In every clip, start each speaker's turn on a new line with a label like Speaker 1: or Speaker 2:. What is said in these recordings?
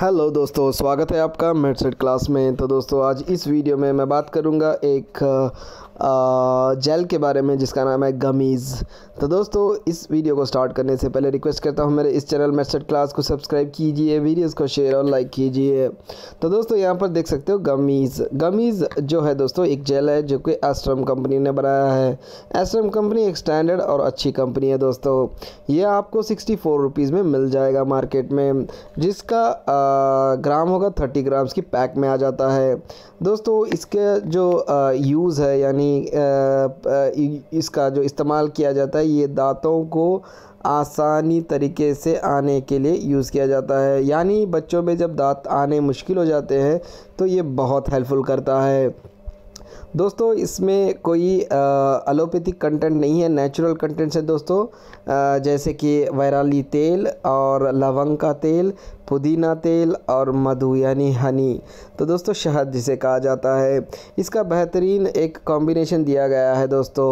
Speaker 1: hello दोस्तों स्वागत है आपका मेडसेट क्लास में तो दोस्तों आज इस वीडियो में मैं बात करूंगा एक जेल के बारे में जिसका नाम है गमीज़ तो दोस्तों इस वीडियो को स्टार्ट करने से पहले रिक्वेस्ट करता हूं मेरे इस चैनल मेडसेट क्लास को सब्सक्राइब कीजिए वीडियोस को शेयर और लाइक कीजिए तो दोस्तों यहां पर देख सकते हो गमीज़ गमीज़ जो है दोस्तों एक जेल है जो कि एस्ट्रम कंपनी ने बनाया है एस्ट्रम कंपनी एक स्टैंडर्ड और अच्छी कंपनी है दोस्तों यह आपको सिक्सटी फोर में मिल जाएगा मार्केट में जिसका ग्राम होगा थर्टी ग्राम्स की पैक में आ जाता है दोस्तों इसके जो यूज़ है यानी इसका जो इस्तेमाल किया जाता है ये दांतों को आसानी तरीके से आने के लिए यूज़ किया जाता है यानी बच्चों में जब दांत आने मुश्किल हो जाते हैं तो ये बहुत हेल्पफुल करता है दोस्तों इसमें कोई एलोपैथिक कंटेंट नहीं है नेचुरल कंटेंट्स है दोस्तों आ, जैसे कि वैराली तेल और लवंग का तेल पुदीना तेल और मधु यानी हनी तो दोस्तों शहद जिसे कहा जाता है इसका बेहतरीन एक कॉम्बिनेशन दिया गया है दोस्तों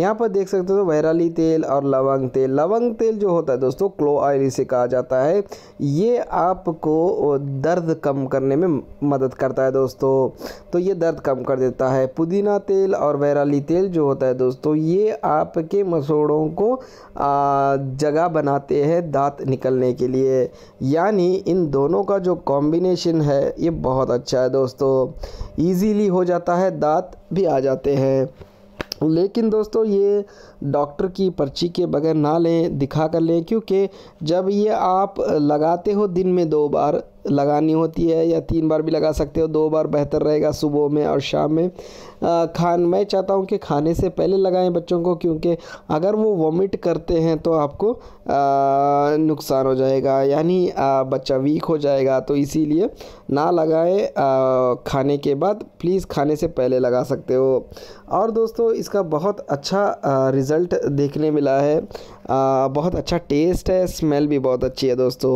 Speaker 1: यहाँ पर देख सकते हो वैराली तेल और लवंग तेल लवंग तेल जो होता है दोस्तों क्लो ऑयल इसे कहा जाता है ये आपको दर्द कम करने में मदद करता है दोस्तों तो ये दर्द कम कर देता है पुदीना तेल और वैराली तेल जो होता है दोस्तों ये आपके मसोड़ों को जगह बनाते हैं दांत निकलने के लिए यानी इन दोनों का जो कॉम्बिनेशन है ये बहुत अच्छा है दोस्तों इजीली हो जाता है दांत भी आ जाते हैं लेकिन दोस्तों ये डॉक्टर की पर्ची के बगैर ना लें दिखा कर लें क्योंकि जब ये आप लगाते हो दिन में दो बार लगानी होती है या तीन बार भी लगा सकते हो दो बार बेहतर रहेगा सुबह में और शाम में खान मैं चाहता हूँ कि खाने से पहले लगाएं बच्चों को क्योंकि अगर वो वॉमिट करते हैं तो आपको आ, नुकसान हो जाएगा यानी बच्चा वीक हो जाएगा तो इसीलिए ना लगाएं खाने के बाद प्लीज़ खाने से पहले लगा सकते हो और दोस्तों इसका बहुत अच्छा रिज़ल्ट देखने मिला है आ, बहुत अच्छा टेस्ट है स्मेल भी बहुत अच्छी है दोस्तों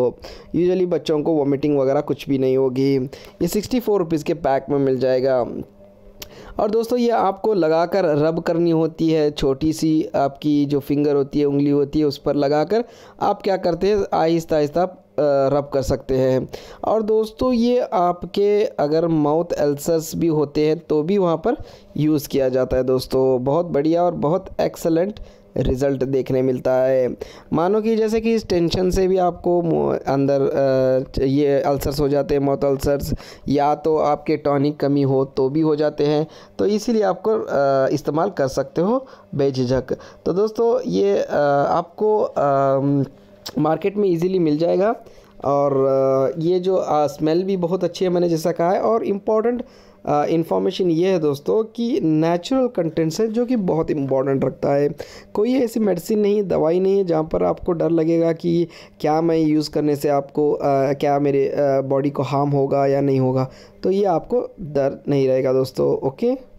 Speaker 1: यूजली बच्चों को वॉमिटिंग पैकिंग वगैरह कुछ भी नहीं होगी ये सिक्सटी फोर रुपीज़ के पैक में मिल जाएगा और दोस्तों ये आपको लगाकर रब करनी होती है छोटी सी आपकी जो फिंगर होती है उंगली होती है उस पर लगाकर आप क्या करते हैं आहिस्ता आहिस्ता रब कर सकते हैं और दोस्तों ये आपके अगर माउथ एल्सर्स भी होते हैं तो भी वहाँ पर यूज़ किया जाता है दोस्तों बहुत बढ़िया और बहुत एक्सलेंट रिज़ल्ट देखने मिलता है मानो कि जैसे कि इस टेंशन से भी आपको अंदर ये अल्सर्स हो जाते हैं मौत अल्सर्स या तो आपके टॉनिक कमी हो तो भी हो जाते हैं तो इसीलिए आपको इस्तेमाल कर सकते हो बेझिझक तो दोस्तों ये आपको मार्केट में इजीली मिल जाएगा और ये जो स्मेल भी बहुत अच्छी है मैंने जैसा कहा है और इम्पॉर्टेंट इन्फॉर्मेशन ये है दोस्तों कि नेचुरल कंटेंट्स है जो कि बहुत इंपॉर्टेंट रखता है कोई ऐसी मेडिसिन नहीं दवाई नहीं है जहाँ पर आपको डर लगेगा कि क्या मैं यूज़ करने से आपको आ, क्या मेरे बॉडी को हार्म होगा या नहीं होगा तो ये आपको डर नहीं रहेगा दोस्तों ओके